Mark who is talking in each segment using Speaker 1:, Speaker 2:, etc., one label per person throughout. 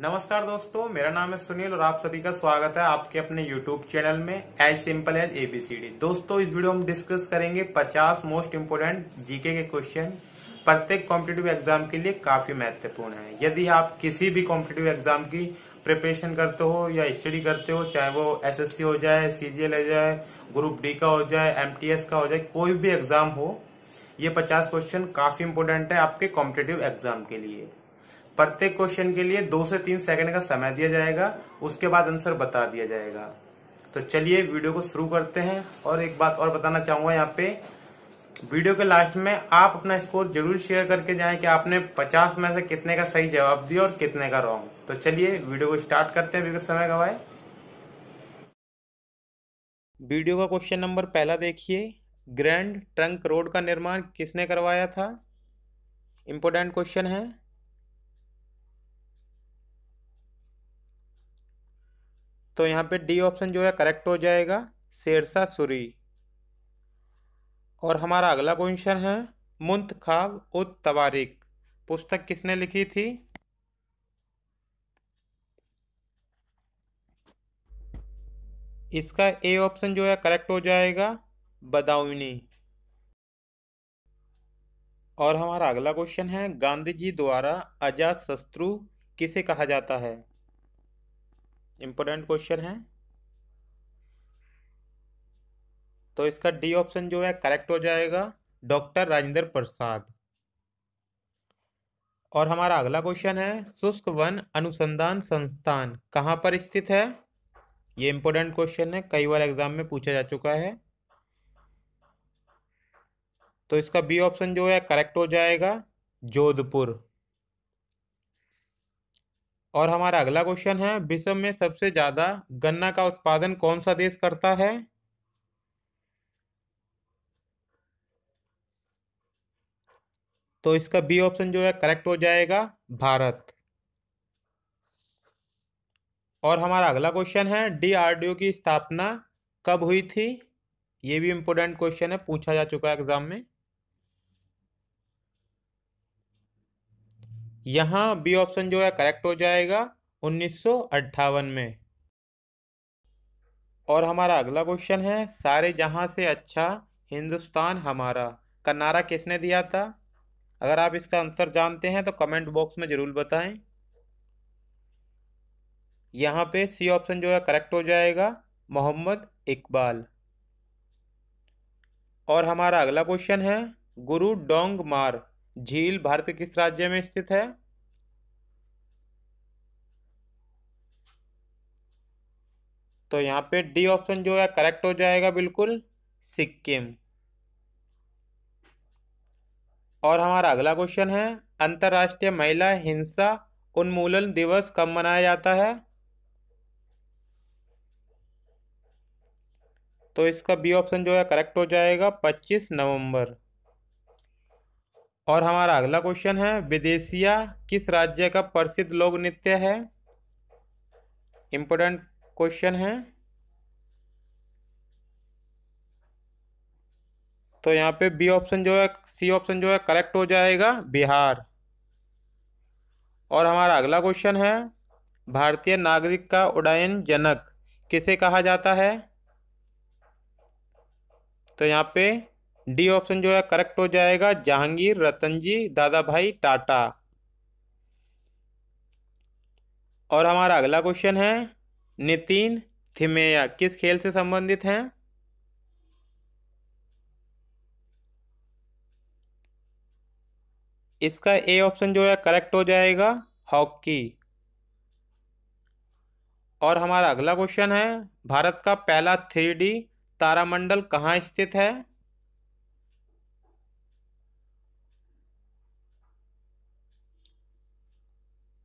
Speaker 1: नमस्कार दोस्तों मेरा नाम है सुनील और आप सभी का स्वागत है आपके अपने YouTube चैनल में एज सिंपल एज एबीसीडी दोस्तों इस वीडियो हम डिस्कस करेंगे 50 मोस्ट इम्पोर्टेंट जीके के क्वेश्चन प्रत्येक कॉम्पिटेटिव एग्जाम के लिए काफी महत्वपूर्ण है यदि आप किसी भी कॉम्पिटेटिव एग्जाम की प्रिपरेशन करते हो या स्टडी करते हो चाहे वो एसएससी हो जाए सीजीएल हो जाए ग्रुप डी का हो जाए एमटीएस का हो जाए कोई भी एग्जाम हो ये पचास क्वेश्चन काफी इंपोर्टेंट है आपके कॉम्पिटेटिव एग्जाम के लिए प्रत्येक क्वेश्चन के लिए दो से तीन सेकंड का समय दिया जाएगा उसके बाद आंसर बता दिया जाएगा तो चलिए वीडियो को शुरू करते हैं और एक बात और बताना चाहूंगा यहाँ पे वीडियो के लास्ट में आप अपना स्कोर जरूर शेयर करके जाएं कि आपने 50 में से कितने का सही जवाब दिया और कितने का रॉन्ग तो चलिए वीडियो को स्टार्ट करते हैं बिगड़ समय गवाए वीडियो का क्वेश्चन नंबर पहला देखिए ग्रैंड ट्रंक रोड का निर्माण किसने करवाया था इम्पोर्टेंट क्वेश्चन है तो यहाँ पे डी ऑप्शन जो है करेक्ट हो जाएगा शेरशाह सूरी और हमारा अगला क्वेश्चन है मुंत खाब उत तवारिक पुस्तक किसने लिखी थी इसका ए ऑप्शन जो है करेक्ट हो जाएगा बदाउनी और हमारा अगला क्वेश्चन है गांधी जी द्वारा अजात शत्रु किसे कहा जाता है इम्पोर्टेंट क्वेश्चन है तो इसका डी ऑप्शन जो है करेक्ट हो जाएगा डॉक्टर राजेंद्र प्रसाद और हमारा अगला क्वेश्चन है शुष्क वन अनुसंधान संस्थान कहाँ पर स्थित है ये इम्पोर्टेंट क्वेश्चन है कई बार एग्जाम में पूछा जा चुका है तो इसका बी ऑप्शन जो है करेक्ट हो जाएगा जोधपुर और हमारा अगला क्वेश्चन है विश्व में सबसे ज्यादा गन्ना का उत्पादन कौन सा देश करता है तो इसका बी ऑप्शन जो है करेक्ट हो जाएगा भारत और हमारा अगला क्वेश्चन है डीआरडीओ की स्थापना कब हुई थी ये भी इम्पोर्टेंट क्वेश्चन है पूछा जा चुका है एग्जाम में यहाँ बी ऑप्शन जो है करेक्ट हो जाएगा उन्नीस में और हमारा अगला क्वेश्चन है सारे जहाँ से अच्छा हिंदुस्तान हमारा का नारा किसने दिया था अगर आप इसका आंसर जानते हैं तो कमेंट बॉक्स में ज़रूर बताएं यहाँ पे सी ऑप्शन जो है करेक्ट हो जाएगा मोहम्मद इकबाल और हमारा अगला क्वेश्चन है गुरु डोंग मार झील भारत के किस राज्य में स्थित है तो यहां पे डी ऑप्शन जो है करेक्ट हो जाएगा बिल्कुल सिक्किम और हमारा अगला क्वेश्चन है अंतर्राष्ट्रीय महिला हिंसा उन्मूलन दिवस कब मनाया जाता है तो इसका बी ऑप्शन जो है करेक्ट हो जाएगा 25 नवंबर और हमारा अगला क्वेश्चन है विदेशिया किस राज्य का प्रसिद्ध लोक नृत्य है इम्पोर्टेंट क्वेश्चन है तो यहाँ पे बी ऑप्शन जो है सी ऑप्शन जो है करेक्ट हो जाएगा बिहार और हमारा अगला क्वेश्चन है भारतीय नागरिक का उड्डयन जनक किसे कहा जाता है तो यहाँ पे डी ऑप्शन जो है करेक्ट हो जाएगा जहांगीर रतनजी दादा भाई टाटा और हमारा अगला क्वेश्चन है नितिन थिमेया किस खेल से संबंधित हैं इसका ए ऑप्शन जो है करेक्ट हो जाएगा हॉकी और हमारा अगला क्वेश्चन है भारत का पहला थ्री तारामंडल कहाँ स्थित है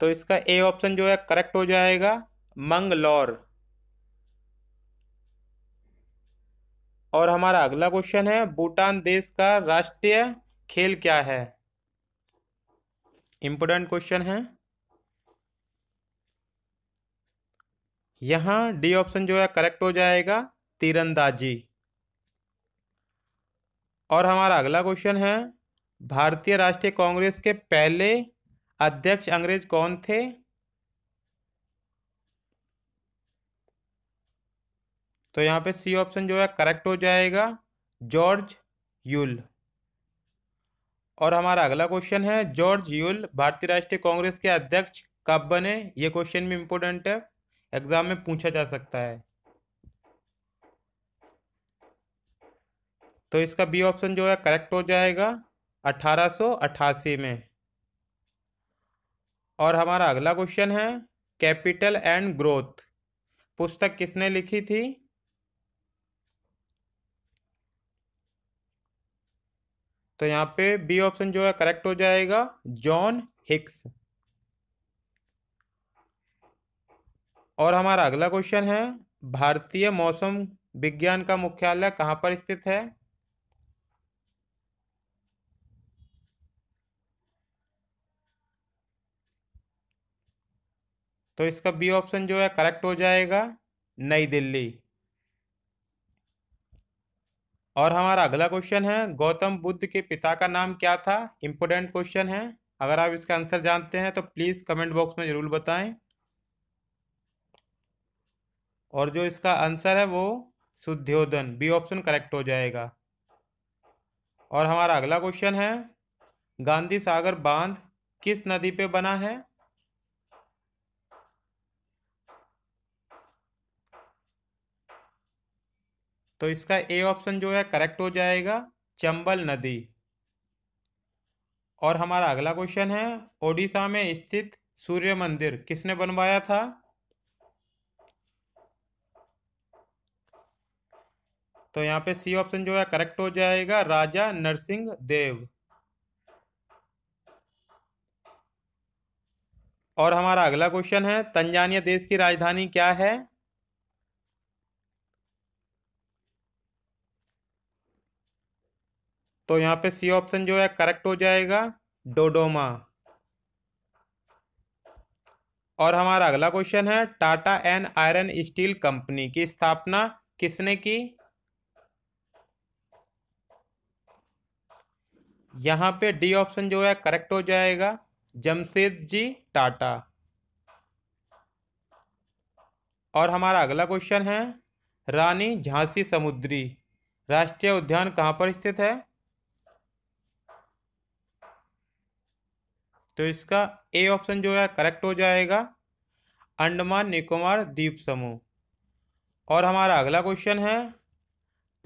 Speaker 1: तो इसका ए ऑप्शन जो है करेक्ट हो जाएगा मंगलौर और हमारा अगला क्वेश्चन है भूटान देश का राष्ट्रीय खेल क्या है इंपोर्टेंट क्वेश्चन है यहां डी ऑप्शन जो है करेक्ट हो जाएगा तीरंदाजी और हमारा अगला क्वेश्चन है भारतीय राष्ट्रीय कांग्रेस के पहले अध्यक्ष अंग्रेज कौन थे तो यहां पे सी ऑप्शन जो है करेक्ट हो जाएगा जॉर्ज यूल और हमारा अगला क्वेश्चन है जॉर्ज यूल भारतीय राष्ट्रीय कांग्रेस के अध्यक्ष कब बने ये क्वेश्चन भी इंपॉर्टेंट है एग्जाम में पूछा जा सकता है तो इसका बी ऑप्शन जो है करेक्ट हो जाएगा अठारह में और हमारा अगला क्वेश्चन है कैपिटल एंड ग्रोथ पुस्तक किसने लिखी थी तो यहाँ पे बी ऑप्शन जो है करेक्ट हो जाएगा जॉन हिक्स और हमारा अगला क्वेश्चन है भारतीय मौसम विज्ञान का मुख्यालय कहाँ पर स्थित है तो इसका बी ऑप्शन जो है करेक्ट हो जाएगा नई दिल्ली और हमारा अगला क्वेश्चन है गौतम बुद्ध के पिता का नाम क्या था इंपोर्टेंट क्वेश्चन है अगर आप इसका आंसर जानते हैं तो प्लीज़ कमेंट बॉक्स में ज़रूर बताएं और जो इसका आंसर है वो शुद्धोधन बी ऑप्शन करेक्ट हो जाएगा और हमारा अगला क्वेश्चन है गांधी सागर बांध किस नदी पे बना है तो इसका ए ऑप्शन जो है करेक्ट हो जाएगा चंबल नदी और हमारा अगला क्वेश्चन है ओडिशा में स्थित सूर्य मंदिर किसने बनवाया था तो यहाँ पे सी ऑप्शन जो है करेक्ट हो जाएगा राजा नरसिंह देव और हमारा अगला क्वेश्चन है तंजानिया देश की राजधानी क्या है तो यहाँ पे सी ऑप्शन जो है करेक्ट हो जाएगा डोडोमा और हमारा अगला क्वेश्चन है Tata and iron steel company की स्थापना किसने की यहां पे डी ऑप्शन जो है करेक्ट हो जाएगा जमशेद जी टाटा और हमारा अगला क्वेश्चन है रानी झांसी समुद्री राष्ट्रीय उद्यान कहां पर स्थित है तो इसका ए ऑप्शन जो है करेक्ट हो जाएगा अंडमान निकोबार द्वीप समूह और हमारा अगला क्वेश्चन है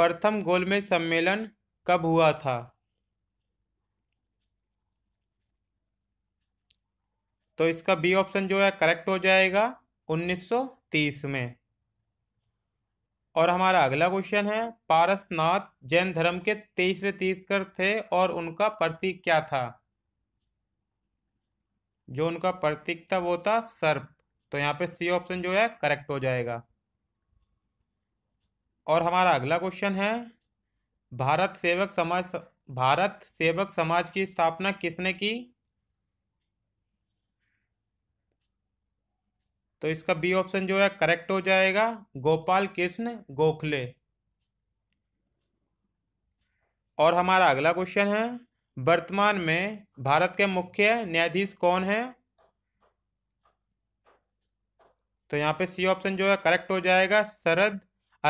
Speaker 1: प्रथम गोलमेज सम्मेलन कब हुआ था तो इसका बी ऑप्शन जो है करेक्ट हो जाएगा 1930 में और हमारा अगला क्वेश्चन है पारसनाथ जैन धर्म के तेईसवें तीर्थकर थे और उनका प्रतीक क्या था जो उनका प्रतीक था वो था सर्प तो यहाँ पे सी ऑप्शन जो है करेक्ट हो जाएगा और हमारा अगला क्वेश्चन है भारत सेवक समाज भारत सेवक समाज की स्थापना किसने की तो इसका बी ऑप्शन जो है करेक्ट हो जाएगा गोपाल कृष्ण गोखले और हमारा अगला क्वेश्चन है वर्तमान में भारत के मुख्य न्यायाधीश कौन है तो यहाँ पे सी ऑप्शन जो है करेक्ट हो जाएगा शरद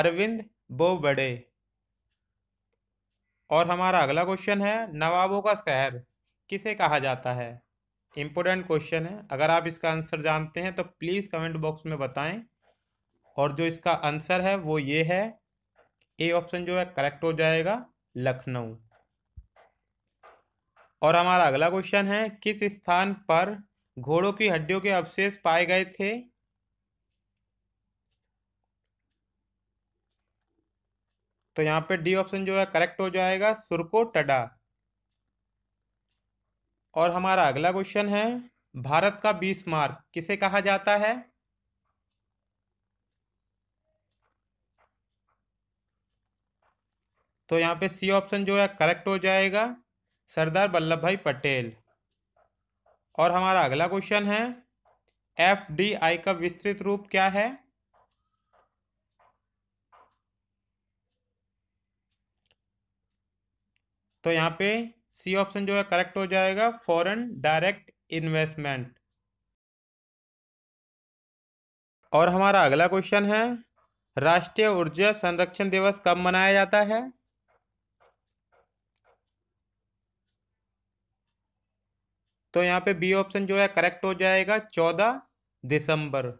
Speaker 1: अरविंद बोबडे और हमारा अगला क्वेश्चन है नवाबों का शहर किसे कहा जाता है इम्पोर्टेंट क्वेश्चन है अगर आप इसका आंसर जानते हैं तो प्लीज़ कमेंट बॉक्स में बताएं और जो इसका आंसर है वो ये है ए ऑप्शन जो है करेक्ट हो जाएगा लखनऊ और हमारा अगला क्वेश्चन है किस स्थान पर घोड़ों की हड्डियों के अवशेष पाए गए थे तो यहाँ पे डी ऑप्शन जो है करेक्ट हो जाएगा सुरको टडा और हमारा अगला क्वेश्चन है भारत का बीस मार्क किसे कहा जाता है तो यहाँ पे सी ऑप्शन जो है करेक्ट हो जाएगा सरदार वल्लभ भाई पटेल और हमारा अगला क्वेश्चन है एफ डी आई का विस्तृत रूप क्या है तो यहाँ पे सी ऑप्शन जो है करेक्ट हो जाएगा फॉरेन डायरेक्ट इन्वेस्टमेंट और हमारा अगला क्वेश्चन है राष्ट्रीय ऊर्जा संरक्षण दिवस कब मनाया जाता है तो यहाँ पे बी ऑप्शन जो है करेक्ट हो जाएगा चौदह दिसंबर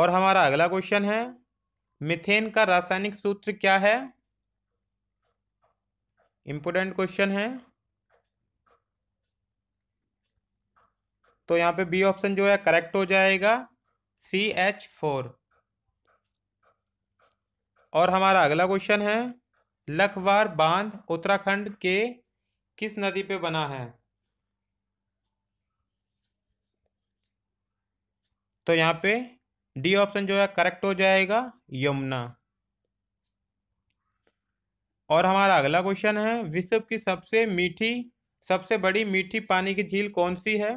Speaker 1: और हमारा अगला क्वेश्चन है मिथेन का रासायनिक सूत्र क्या है इंपोर्टेंट क्वेश्चन है तो यहाँ पे बी ऑप्शन जो है करेक्ट हो जाएगा सी एच फोर और हमारा अगला क्वेश्चन है लखवार बांध उत्तराखंड के किस नदी पे बना है तो यहाँ पे डी ऑप्शन जो है करेक्ट हो जाएगा यमुना और हमारा अगला क्वेश्चन है विश्व की सबसे मीठी सबसे बड़ी मीठी पानी की झील कौन सी है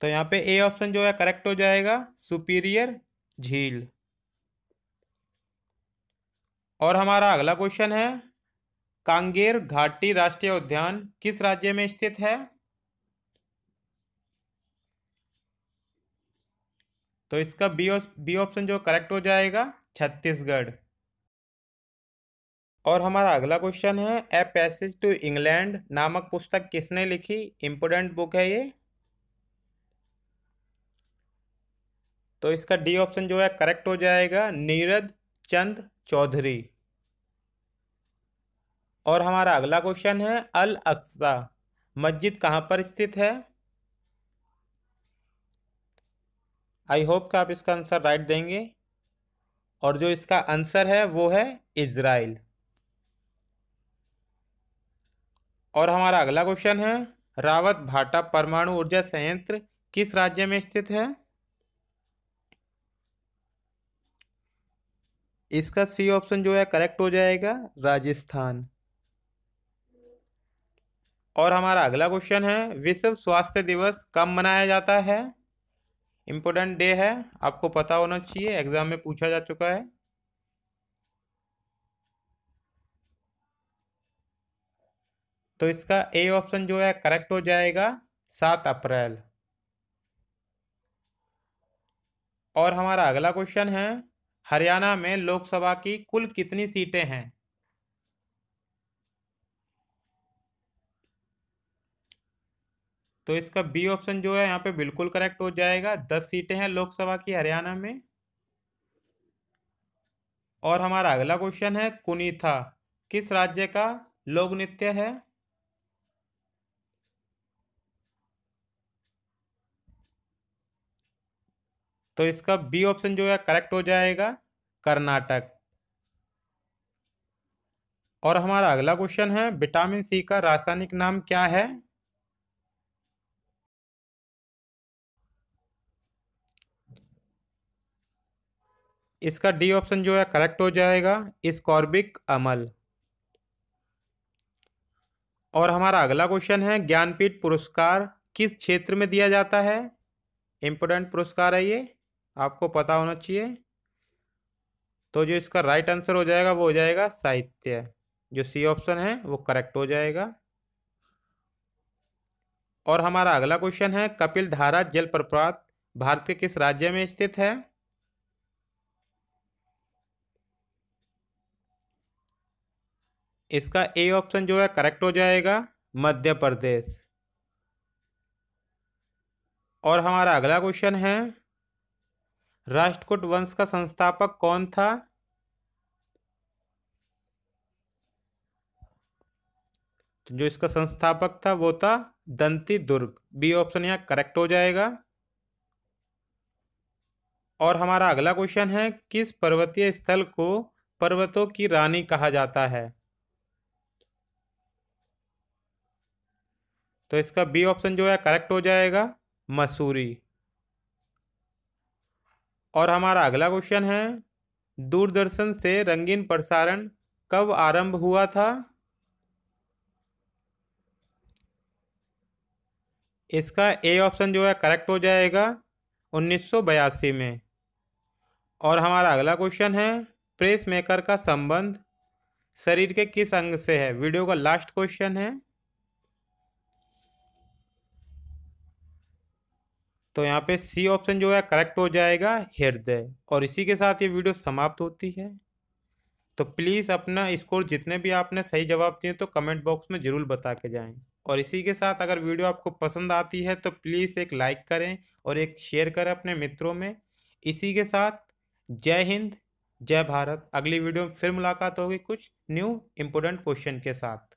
Speaker 1: तो यहाँ पे ए ऑप्शन जो है करेक्ट हो जाएगा सुपीरियर झील और हमारा अगला क्वेश्चन है कांगेर घाटी राष्ट्रीय उद्यान किस राज्य में स्थित है तो इसका बी बी ऑप्शन जो करेक्ट हो जाएगा छत्तीसगढ़ और हमारा अगला क्वेश्चन है ए पैसेज टू इंग्लैंड नामक पुस्तक किसने लिखी इंपोर्टेंट बुक है ये तो इसका डी ऑप्शन जो है करेक्ट हो जाएगा नीरज चंद चौधरी और हमारा अगला क्वेश्चन है अल अक्सा मस्जिद कहाँ पर स्थित है आई होप कि आप इसका आंसर राइट देंगे और जो इसका आंसर है वो है इजराइल और हमारा अगला क्वेश्चन है रावत भाटा परमाणु ऊर्जा संयंत्र किस राज्य में स्थित है इसका सी ऑप्शन जो है करेक्ट हो जाएगा राजस्थान और हमारा अगला क्वेश्चन है विश्व स्वास्थ्य दिवस कब मनाया जाता है इम्पोर्टेंट डे है आपको पता होना चाहिए एग्जाम में पूछा जा चुका है तो इसका ए ऑप्शन जो है करेक्ट हो जाएगा सात अप्रैल और हमारा अगला क्वेश्चन है हरियाणा में लोकसभा की कुल कितनी सीटें हैं तो इसका बी ऑप्शन जो है यहाँ पे बिल्कुल करेक्ट हो जाएगा दस सीटें हैं लोकसभा की हरियाणा में और हमारा अगला क्वेश्चन है कुनीथा किस राज्य का लोक नृत्य है तो इसका बी ऑप्शन जो है करेक्ट हो जाएगा कर्नाटक और हमारा अगला क्वेश्चन है विटामिन सी का रासायनिक नाम क्या है इसका डी ऑप्शन जो है करेक्ट हो जाएगा स्कॉर्बिक अमल और हमारा अगला क्वेश्चन है ज्ञानपीठ पुरस्कार किस क्षेत्र में दिया जाता है इंपोर्टेंट पुरस्कार है ये आपको पता होना चाहिए तो जो इसका राइट आंसर हो जाएगा वो हो जाएगा साहित्य जो सी ऑप्शन है वो करेक्ट हो जाएगा और हमारा अगला क्वेश्चन है कपिल धारा जल प्रपात भारत के किस राज्य में स्थित है इसका ए ऑप्शन जो है करेक्ट हो जाएगा मध्य प्रदेश और हमारा अगला क्वेश्चन है राष्ट्रकूट वंश का संस्थापक कौन था तो जो इसका संस्थापक था वो था दंती दुर्ग बी ऑप्शन यहाँ करेक्ट हो जाएगा और हमारा अगला क्वेश्चन है किस पर्वतीय स्थल को पर्वतों की रानी कहा जाता है तो इसका बी ऑप्शन जो है करेक्ट हो जाएगा मसूरी और हमारा अगला क्वेश्चन है दूरदर्शन से रंगीन प्रसारण कब आरंभ हुआ था इसका ए ऑप्शन जो है करेक्ट हो जाएगा उन्नीस में और हमारा अगला क्वेश्चन है प्रेस मेकर का संबंध शरीर के किस अंग से है वीडियो का लास्ट क्वेश्चन है तो यहाँ पे सी ऑप्शन जो है करेक्ट हो जाएगा हृदय और इसी के साथ ये वीडियो समाप्त होती है तो प्लीज़ अपना स्कोर जितने भी आपने सही जवाब दिए तो कमेंट बॉक्स में ज़रूर बता के जाएं और इसी के साथ अगर वीडियो आपको पसंद आती है तो प्लीज़ एक लाइक करें और एक शेयर करें अपने मित्रों में इसी के साथ जय हिंद जय भारत अगली वीडियो में फिर मुलाकात होगी कुछ न्यू इम्पोर्टेंट क्वेश्चन के साथ